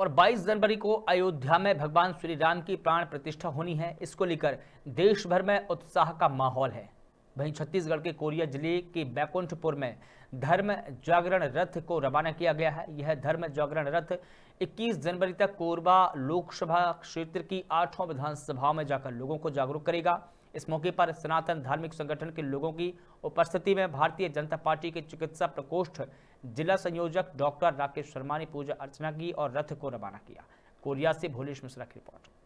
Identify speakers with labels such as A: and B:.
A: और 22 जनवरी को अयोध्या में भगवान श्री राम की प्राण प्रतिष्ठा होनी है इसको लेकर देश भर में उत्साह का माहौल है वहीं छत्तीसगढ़ के कोरिया जिले के बैकुंठपुर में धर्म जागरण रथ को रवाना किया गया है यह धर्म जागरण रथ 21 जनवरी तक कोरबा लोकसभा क्षेत्र की आठों विधानसभाओं में जाकर लोगों को जागरूक करेगा इस मौके पर सनातन धार्मिक संगठन के लोगों की उपस्थिति में भारतीय जनता पार्टी के चिकित्सा प्रकोष्ठ जिला संयोजक डॉक्टर राकेश शर्मा ने पूजा अर्चना की और रथ को रवाना किया कोरिया से भोलेश मिश्रा की रिपोर्ट